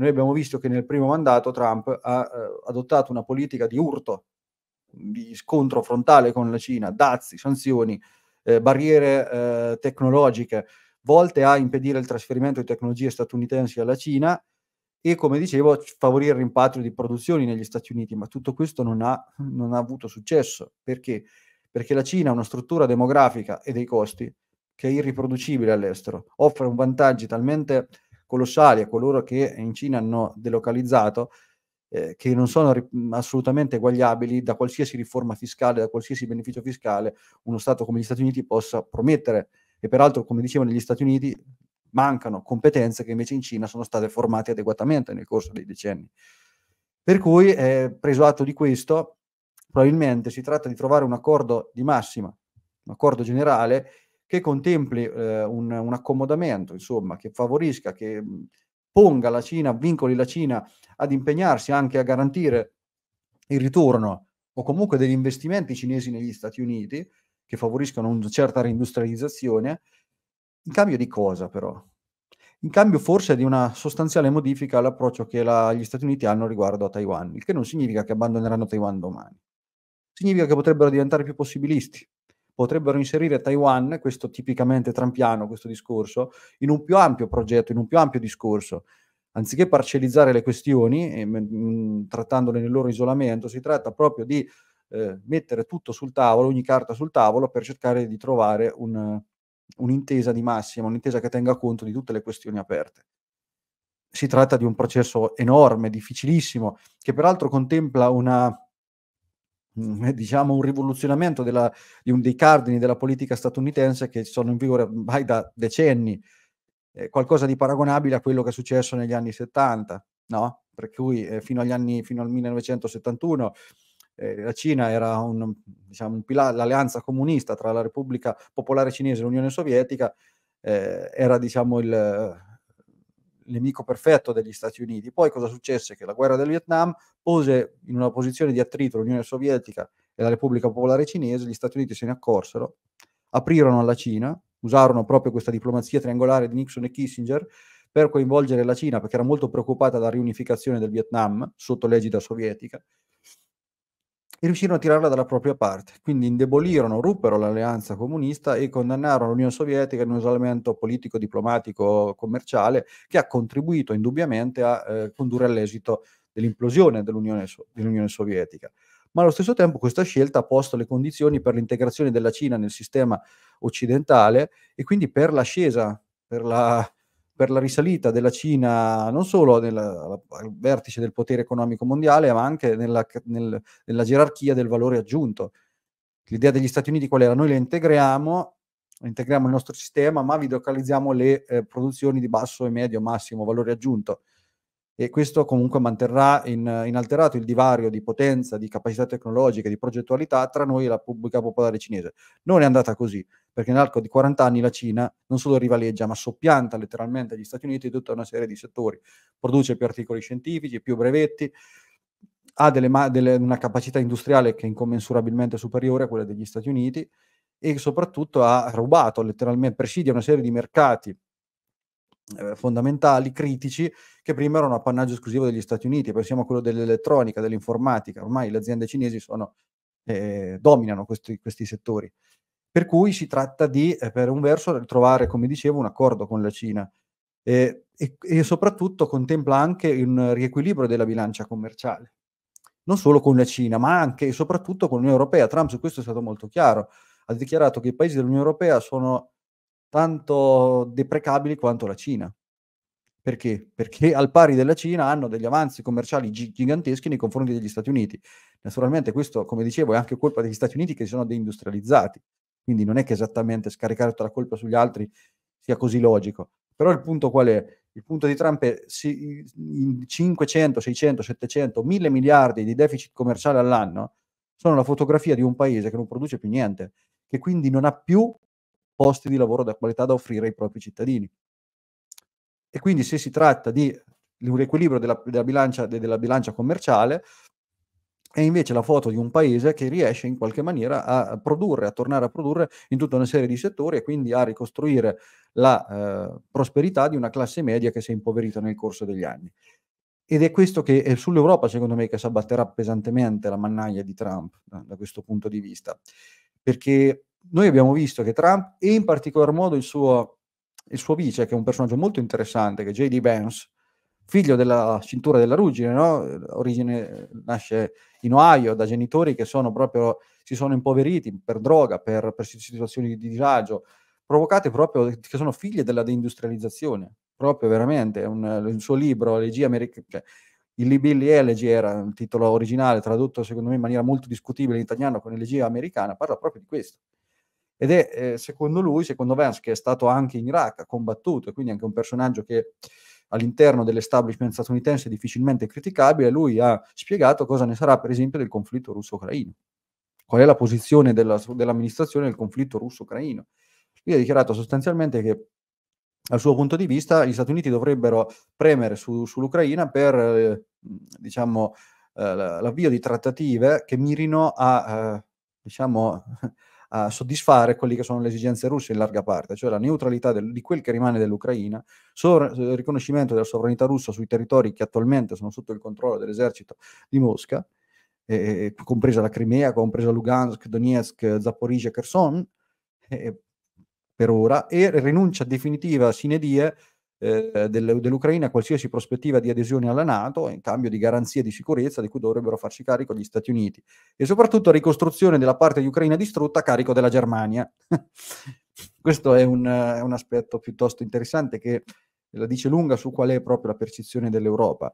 Noi abbiamo visto che nel primo mandato Trump ha eh, adottato una politica di urto, di scontro frontale con la Cina, dazi, sanzioni, eh, barriere eh, tecnologiche, volte a impedire il trasferimento di tecnologie statunitensi alla Cina e, come dicevo, favorire il rimpatrio di produzioni negli Stati Uniti. Ma tutto questo non ha, non ha avuto successo. Perché? Perché la Cina ha una struttura demografica e dei costi che è irriproducibile all'estero, offre un vantaggio talmente colossali a coloro che in Cina hanno delocalizzato, eh, che non sono ri- assolutamente eguagliabili da qualsiasi riforma fiscale, da qualsiasi beneficio fiscale uno Stato come gli Stati Uniti possa promettere. E peraltro, come dicevo, negli Stati Uniti mancano competenze che invece in Cina sono state formate adeguatamente nel corso dei decenni. Per cui, eh, preso atto di questo, probabilmente si tratta di trovare un accordo di massima, un accordo generale che contempli eh, un, un, accomodamento, insomma, che favorisca, che ponga la Cina, vincoli la Cina ad impegnarsi anche a garantire il ritorno o comunque degli investimenti cinesi negli Stati Uniti, che favoriscano una certa reindustrializzazione, in cambio di cosa però? In cambio forse di una sostanziale modifica all'approccio che la, gli Stati Uniti hanno riguardo a Taiwan, il che non significa che abbandoneranno Taiwan domani, significa che potrebbero diventare più possibilisti, potrebbero inserire Taiwan, questo tipicamente trampiano, questo discorso, in un più ampio progetto, in un più ampio discorso. Anziché parcellizzare le questioni, e, mh, trattandole nel loro isolamento, si tratta proprio di eh, mettere tutto sul tavolo, ogni carta sul tavolo, per cercare di trovare un, un'intesa di massima, un'intesa che tenga conto di tutte le questioni aperte. Si tratta di un processo enorme, difficilissimo, che peraltro contempla una Mm, eh, diciamo un rivoluzionamento della, di un dei cardini della politica statunitense che sono in vigore ormai da decenni, eh, qualcosa di paragonabile a quello che è successo negli anni 70, no? per cui eh, fino, agli anni, fino al 1971 eh, la Cina era un, diciamo, un pila- l'alleanza comunista tra la Repubblica Popolare Cinese e l'Unione Sovietica, eh, era diciamo il, nemico perfetto degli Stati Uniti. Poi cosa successe? Che la guerra del Vietnam pose in una posizione di attrito l'Unione Sovietica e la Repubblica Popolare Cinese, gli Stati Uniti se ne accorsero, aprirono alla Cina, usarono proprio questa diplomazia triangolare di Nixon e Kissinger per coinvolgere la Cina perché era molto preoccupata dalla riunificazione del Vietnam sotto l'egida sovietica e riuscirono a tirarla dalla propria parte. Quindi indebolirono, ruppero l'alleanza comunista e condannarono l'Unione Sovietica in un isolamento politico, diplomatico, commerciale che ha contribuito indubbiamente a eh, condurre all'esito dell'implosione dell'Unione, so- dell'Unione Sovietica ma allo stesso tempo questa scelta ha posto le condizioni per l'integrazione della Cina nel sistema occidentale e quindi per l'ascesa, per la per la risalita della Cina non solo nel, al vertice del potere economico mondiale, ma anche nella, nel, nella gerarchia del valore aggiunto. L'idea degli Stati Uniti qual era? Noi le integriamo integriamo il nostro sistema, ma vi localizziamo le eh, produzioni di basso e medio massimo valore aggiunto e questo comunque manterrà in, inalterato il divario di potenza, di capacità tecnologiche, di progettualità tra noi e la pubblica Popolare Cinese. Non è andata così, perché nell'arco di 40 anni la Cina non solo rivaleggia, ma soppianta letteralmente gli Stati Uniti in tutta una serie di settori, produce più articoli scientifici, più brevetti, ha delle, delle, una capacità industriale che è incommensurabilmente superiore a quella degli Stati Uniti e soprattutto ha rubato letteralmente, presidia una serie di mercati eh, fondamentali, critici, che prima erano appannaggio esclusivo degli Stati Uniti, pensiamo a quello dell'elettronica, dell'informatica, ormai le aziende cinesi sono, eh, dominano questi, questi, settori. Per cui si tratta di, eh, per un verso, trovare, come dicevo, un accordo con la Cina eh, e, e soprattutto contempla anche un riequilibrio della bilancia commerciale, non solo con la Cina, ma anche e soprattutto con l'Unione Europea. Trump su questo è stato molto chiaro, ha dichiarato che i paesi dell'Unione Europea sono tanto deprecabili quanto la Cina. Perché? Perché al pari della Cina hanno degli avanzi commerciali giganteschi nei confronti degli Stati Uniti. Naturalmente questo, come dicevo, è anche colpa degli Stati Uniti che si sono deindustrializzati, quindi non è che esattamente scaricare tutta la colpa sugli altri sia così logico. Però il punto qual è? Il punto di Trump è si, 500, 600, 700, 1000 miliardi di deficit commerciale all'anno sono la fotografia di un paese che non produce più niente, che quindi non ha più posti di lavoro da qualità da offrire ai propri cittadini. E quindi se si tratta di un riequilibrio della, della, bilancia, della bilancia commerciale, è invece la foto di un paese che riesce in qualche maniera a produrre, a tornare a produrre in tutta una serie di settori e quindi a ricostruire la eh, prosperità di una classe media che si è impoverita nel corso degli anni. Ed è questo che è sull'Europa, secondo me, che si abbatterà pesantemente la mannaia di Trump da, da questo punto di vista, perché noi abbiamo visto che Trump e in particolar modo il suo, il suo vice, che è un personaggio molto interessante, che è J.D. Vance, figlio della cintura della ruggine, no? Origine, nasce in Ohio da genitori che sono proprio, si sono impoveriti per droga, per, per situazioni di disagio, provocate proprio, che sono figlie della deindustrializzazione, proprio veramente, un, il suo libro, Elegia Americana, cioè, il Libilli Elegy era il titolo originale, tradotto secondo me in maniera molto discutibile in italiano con Elegia Americana, parla proprio di questo ed è, eh, secondo lui, secondo Vance, che è stato anche in Iraq, ha combattuto, e quindi anche un personaggio che all'interno dell'establishment statunitense è difficilmente criticabile, lui ha spiegato cosa ne sarà, per esempio, del conflitto russo-ucraino. Qual è la posizione della, dell'amministrazione nel conflitto russo-ucraino? Lui ha dichiarato sostanzialmente che dal suo punto di vista, gli Stati Uniti dovrebbero premere su, sull'Ucraina per eh, diciamo, eh, l'avvio di trattative che mirino a eh, diciamo, a soddisfare quelle che sono le esigenze russe in larga parte, cioè la neutralità del, di quel che rimane dell'Ucraina, sovra- il eh, riconoscimento della sovranità russa sui territori che attualmente sono sotto il controllo dell'esercito di Mosca, eh, compresa la Crimea, compresa Lugansk, Donetsk, Zaporizhia, Kherson, eh, per ora, e rinuncia definitiva sine die eh, dell'Ucraina qualsiasi prospettiva di adesione alla Nato in cambio di garanzie di sicurezza di cui dovrebbero farsi carico gli Stati Uniti e soprattutto ricostruzione della parte di Ucraina distrutta a carico della Germania. Questo è un, è un aspetto piuttosto interessante che la dice lunga su qual è proprio la percezione dell'Europa.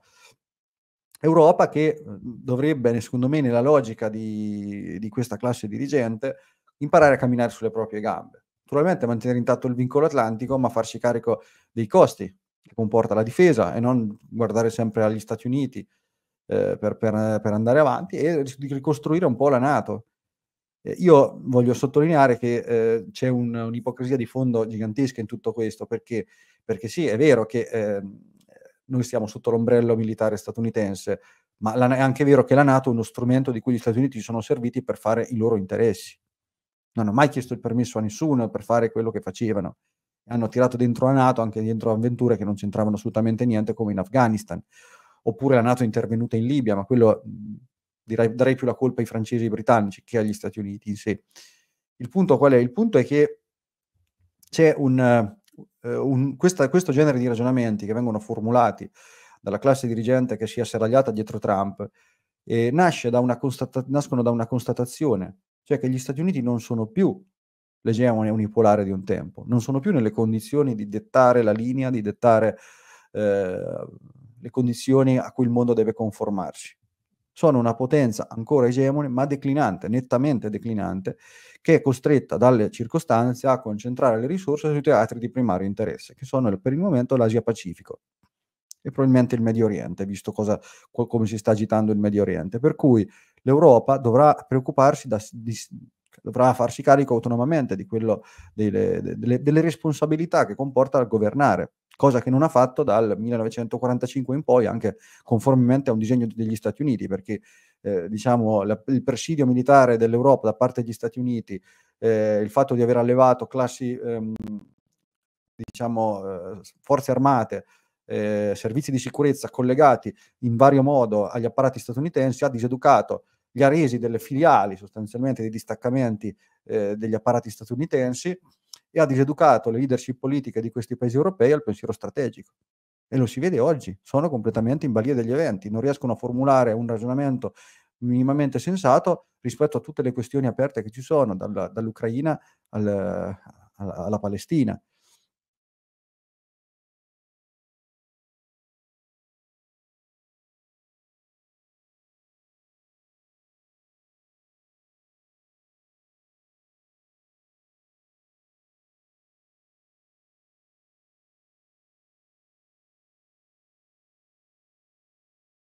Europa che dovrebbe, secondo me, nella logica di, di, questa classe dirigente, imparare a camminare sulle proprie gambe probabilmente mantenere intatto il vincolo atlantico, ma farsi carico dei costi che comporta la difesa e non guardare sempre agli Stati Uniti eh, per, per, per, andare avanti e ricostruire un po' la Nato. Eh, io voglio sottolineare che eh, c'è un, un'ipocrisia di fondo gigantesca in tutto questo, perché, perché sì, è vero che ehm, noi stiamo sotto l'ombrello militare statunitense, ma la, è anche vero che la Nato è uno strumento di cui gli Stati Uniti si sono serviti per fare i loro interessi non hanno mai chiesto il permesso a nessuno per fare quello che facevano. Hanno tirato dentro la Nato, anche dentro avventure che non c'entravano assolutamente niente, come in Afghanistan. Oppure la Nato è intervenuta in Libia, ma quello direi, darei più la colpa ai francesi e ai britannici che agli Stati Uniti in sé. Il punto qual è? Il punto è che c'è un, eh, eh, un, questa, questo genere di ragionamenti che vengono formulati dalla classe dirigente che si è serragliata dietro Trump eh, nasce da una constata- nascono da una constatazione cioè che gli Stati Uniti non sono più l'egemone unipolare di un tempo, non sono più nelle condizioni di dettare la linea, di dettare eh, le condizioni a cui il mondo deve conformarsi. Sono una potenza ancora egemone, ma declinante, nettamente declinante, che è costretta dalle circostanze a concentrare le risorse sui teatri di primario interesse, che sono per il momento l'Asia-Pacifico e probabilmente il Medio Oriente, visto cosa, come si sta agitando il Medio Oriente. Per cui l'Europa dovrà preoccuparsi da, di, dovrà farsi carico autonomamente di quello, delle, delle, delle, responsabilità che comporta il governare, cosa che non ha fatto dal 1945 in poi, anche conformemente a un disegno degli Stati Uniti, perché eh, diciamo, la, il presidio militare dell'Europa da parte degli Stati Uniti, eh, il fatto di aver allevato classi, ehm, diciamo, eh, forze armate, eh, servizi di sicurezza collegati in vario modo agli apparati statunitensi, ha diseducato gli aresi delle filiali sostanzialmente dei distaccamenti eh, degli apparati statunitensi e ha diseducato le leadership politiche di questi paesi europei al pensiero strategico. E lo si vede oggi, sono completamente in balia degli eventi, non riescono a formulare un ragionamento minimamente sensato rispetto a tutte le questioni aperte che ci sono, dalla, dall'Ucraina al, alla, alla Palestina.